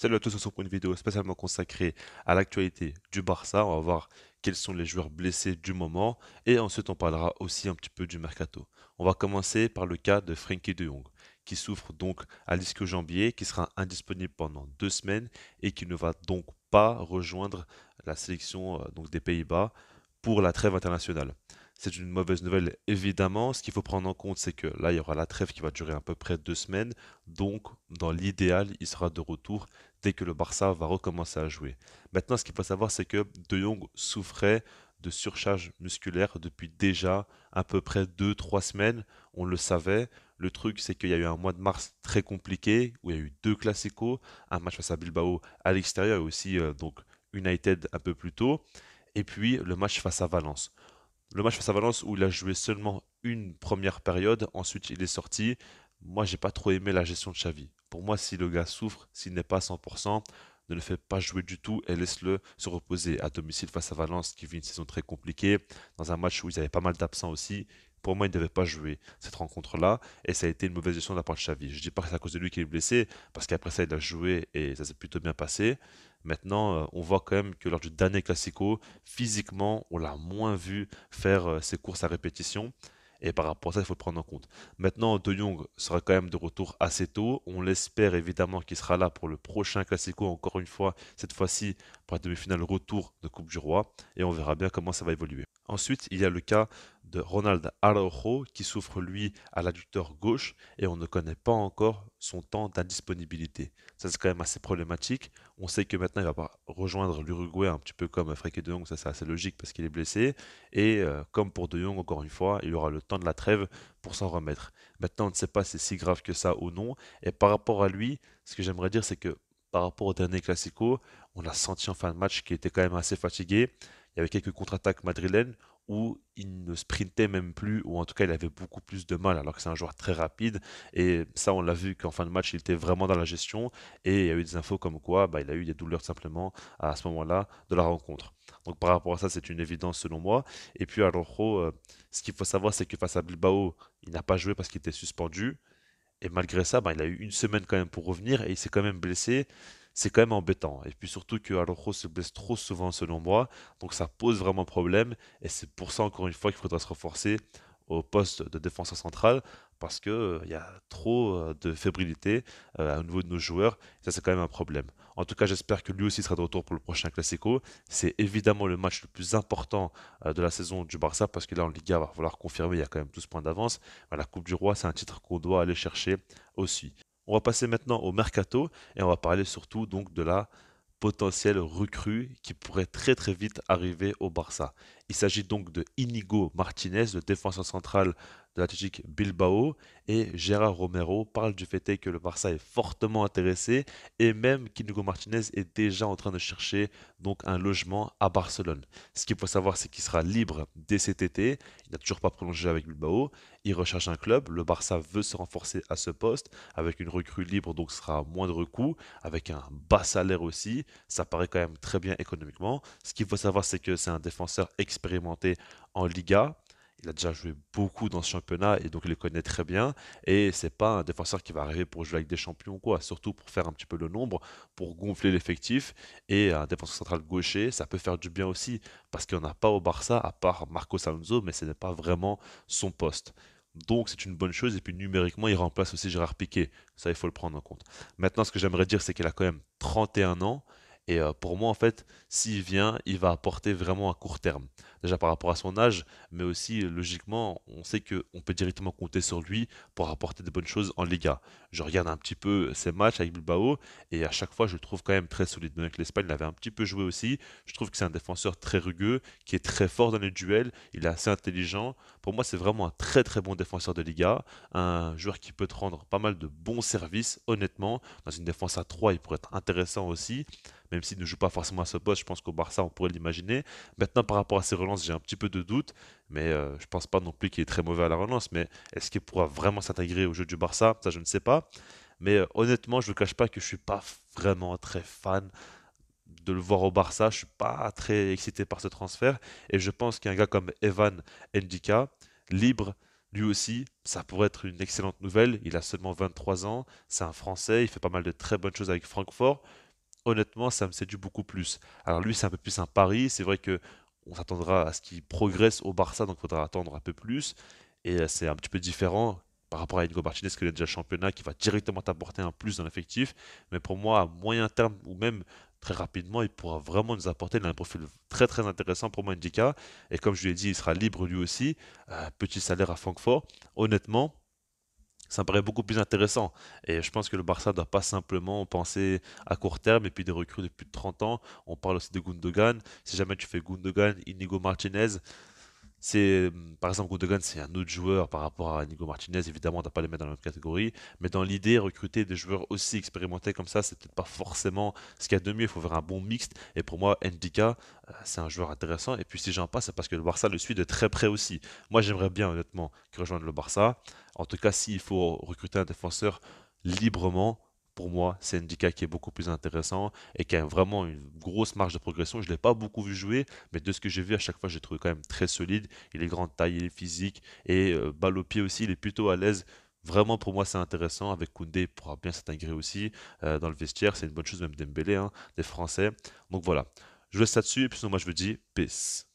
Salut à tous, on se pour une vidéo spécialement consacrée à l'actualité du Barça. On va voir quels sont les joueurs blessés du moment et ensuite on parlera aussi un petit peu du mercato. On va commencer par le cas de Frankie de Jong qui souffre donc à l'isque-jambier, qui sera indisponible pendant deux semaines et qui ne va donc pas rejoindre la sélection euh, donc des Pays-Bas pour la trêve internationale. C'est une mauvaise nouvelle, évidemment. Ce qu'il faut prendre en compte, c'est que là, il y aura la trêve qui va durer à peu près deux semaines. Donc, dans l'idéal, il sera de retour dès que le Barça va recommencer à jouer. Maintenant, ce qu'il faut savoir, c'est que De Jong souffrait de surcharge musculaire depuis déjà à peu près deux, trois semaines. On le savait. Le truc, c'est qu'il y a eu un mois de mars très compliqué où il y a eu deux classicos, un match face à Bilbao à l'extérieur et aussi euh, donc United un peu plus tôt, et puis le match face à Valence le match face à Valence où il a joué seulement une première période, ensuite il est sorti. Moi, j'ai pas trop aimé la gestion de Xavi. Pour moi, si le gars souffre, s'il n'est pas à 100%, ne le fait pas jouer du tout et laisse-le se reposer à domicile face à Valence qui vit une saison très compliquée, dans un match où ils avaient pas mal d'absents aussi. Pour moi, il ne devait pas jouer cette rencontre-là et ça a été une mauvaise gestion de la part de Xavi. Je dis pas que c'est à cause de lui qu'il est blessé parce qu'après ça, il a joué et ça s'est plutôt bien passé. Maintenant, euh, on voit quand même que lors du dernier Classico, physiquement, on l'a moins vu faire euh, ses courses à répétition. Et par rapport à ça, il faut le prendre en compte. Maintenant, De Jong sera quand même de retour assez tôt. On l'espère évidemment qu'il sera là pour le prochain Classico, encore une fois, cette fois-ci pour la demi-finale retour de Coupe du Roi. Et on verra bien comment ça va évoluer. Ensuite, il y a le cas de Ronald Araujo qui souffre lui à l'adducteur gauche et on ne connaît pas encore son temps d'indisponibilité. Ça c'est quand même assez problématique. On sait que maintenant il va rejoindre l'Uruguay un petit peu comme Freke de Jong, ça c'est assez logique parce qu'il est blessé et euh, comme pour de Jong encore une fois, il aura le temps de la trêve pour s'en remettre. Maintenant on ne sait pas si c'est si grave que ça ou non et par rapport à lui, ce que j'aimerais dire c'est que par rapport au dernier classico, on a senti en fin de match qu'il était quand même assez fatigué il y avait quelques contre-attaques madrilènes où il ne sprintait même plus, ou en tout cas il avait beaucoup plus de mal, alors que c'est un joueur très rapide. Et ça, on l'a vu qu'en fin de match, il était vraiment dans la gestion. Et il y a eu des infos comme quoi bah, il a eu des douleurs simplement à ce moment-là de la rencontre. Donc par rapport à ça, c'est une évidence selon moi. Et puis à euh, ce qu'il faut savoir, c'est que face à Bilbao, il n'a pas joué parce qu'il était suspendu. Et malgré ça, bah, il a eu une semaine quand même pour revenir et il s'est quand même blessé c'est quand même embêtant. Et puis surtout que se blesse trop souvent selon moi, donc ça pose vraiment problème. Et c'est pour ça encore une fois qu'il faudra se renforcer au poste de défenseur central parce que euh, y a trop euh, de fébrilité euh, au niveau de nos joueurs. Ça, c'est quand même un problème. En tout cas, j'espère que lui aussi sera de retour pour le prochain Classico. C'est évidemment le match le plus important de la saison du Barça parce que là, en Liga, il va falloir confirmer. Il y a quand même 12 points d'avance. La Coupe du Roi, c'est un titre qu'on doit aller chercher aussi. On va passer maintenant au mercato et on va parler surtout donc de la potentielle recrue qui pourrait très très vite arriver au Barça. Il s'agit donc de Inigo Martinez, le défenseur central de l'Atlético Bilbao, et Gérard Romero parle du fait que le Barça est fortement intéressé et même qu'Inigo Martinez est déjà en train de chercher donc un logement à Barcelone. Ce qu'il faut savoir, c'est qu'il sera libre dès cet été. Il n'a toujours pas prolongé avec Bilbao. Il recherche un club. Le Barça veut se renforcer à ce poste avec une recrue libre, donc ce sera à moindre coût, avec un bas salaire aussi. Ça paraît quand même très bien économiquement. Ce qu'il faut savoir, c'est que c'est un défenseur expérimenté expérimenté en Liga. Il a déjà joué beaucoup dans ce championnat et donc il le connaît très bien. Et c'est pas un défenseur qui va arriver pour jouer avec des champions ou quoi, surtout pour faire un petit peu le nombre, pour gonfler l'effectif. Et un défenseur central gaucher, ça peut faire du bien aussi, parce qu'il n'a pas au Barça, à part Marco Alonso, mais ce n'est pas vraiment son poste. Donc c'est une bonne chose. Et puis numériquement, il remplace aussi Gérard piqué Ça, il faut le prendre en compte. Maintenant, ce que j'aimerais dire, c'est qu'il a quand même 31 ans. Et euh, pour moi, en fait, s'il vient, il va apporter vraiment à court terme. Déjà par rapport à son âge, mais aussi logiquement, on sait qu'on peut directement compter sur lui pour apporter de bonnes choses en Liga. Je regarde un petit peu ses matchs avec Bilbao et à chaque fois, je le trouve quand même très solide. Même avec l'Espagne, il avait un petit peu joué aussi. Je trouve que c'est un défenseur très rugueux, qui est très fort dans les duels. Il est assez intelligent. Pour moi, c'est vraiment un très très bon défenseur de Liga. Un joueur qui peut te rendre pas mal de bons services, honnêtement. Dans une défense à 3, il pourrait être intéressant aussi même s'il ne joue pas forcément à ce poste, je pense qu'au Barça, on pourrait l'imaginer. Maintenant, par rapport à ses relances, j'ai un petit peu de doute, mais euh, je ne pense pas non plus qu'il est très mauvais à la relance. Mais est-ce qu'il pourra vraiment s'intégrer au jeu du Barça Ça, je ne sais pas. Mais euh, honnêtement, je ne cache pas que je ne suis pas vraiment très fan de le voir au Barça. Je suis pas très excité par ce transfert. Et je pense qu'un gars comme Evan Ndika, libre, lui aussi, ça pourrait être une excellente nouvelle. Il a seulement 23 ans, c'est un Français, il fait pas mal de très bonnes choses avec Francfort honnêtement, ça me séduit beaucoup plus. Alors lui, c'est un peu plus un pari. C'est vrai que on s'attendra à ce qu'il progresse au Barça, donc il faudra attendre un peu plus. Et euh, c'est un petit peu différent par rapport à Ingo Martinez, qui est déjà championnat, qui va directement t'apporter un plus dans l'effectif. Mais pour moi, à moyen terme ou même très rapidement, il pourra vraiment nous apporter. un profil très très intéressant pour Mandika. Et comme je lui ai dit, il sera libre lui aussi. Euh, petit salaire à Francfort. Honnêtement, ça me paraît beaucoup plus intéressant. Et je pense que le Barça ne doit pas simplement penser à court terme et puis des recrues de plus de 30 ans. On parle aussi de Gundogan. Si jamais tu fais Gundogan, Inigo Martinez, c'est hum, par exemple Gundogan, c'est un autre joueur par rapport à Nico Martinez. Évidemment, on n'a pas les mettre dans la même catégorie, mais dans l'idée, recruter des joueurs aussi expérimentés comme ça, c'est peut-être pas forcément ce qu'il y a de mieux. Il faut faire un bon mixte. Et pour moi, Ndika, euh, c'est un joueur intéressant. Et puis si j'en passe, c'est parce que le Barça le suit de très près aussi. Moi, j'aimerais bien honnêtement qu'il rejoigne le Barça. En tout cas, s'il faut recruter un défenseur librement, pour moi, c'est Indica qui est beaucoup plus intéressant et qui a vraiment une grosse marge de progression. Je l'ai pas beaucoup vu jouer, mais de ce que j'ai vu à chaque fois, j'ai trouvé quand même très solide. Il est grande taille, il est physique et euh, balle au pied aussi, il est plutôt à l'aise. Vraiment, pour moi, c'est intéressant. Avec Koundé, il pourra bien s'intégrer aussi euh, dans le vestiaire. C'est une bonne chose, même Dembélé, hein, des Français. Donc voilà. Je laisse ça dessus et puis sinon, moi, je vous dis peace.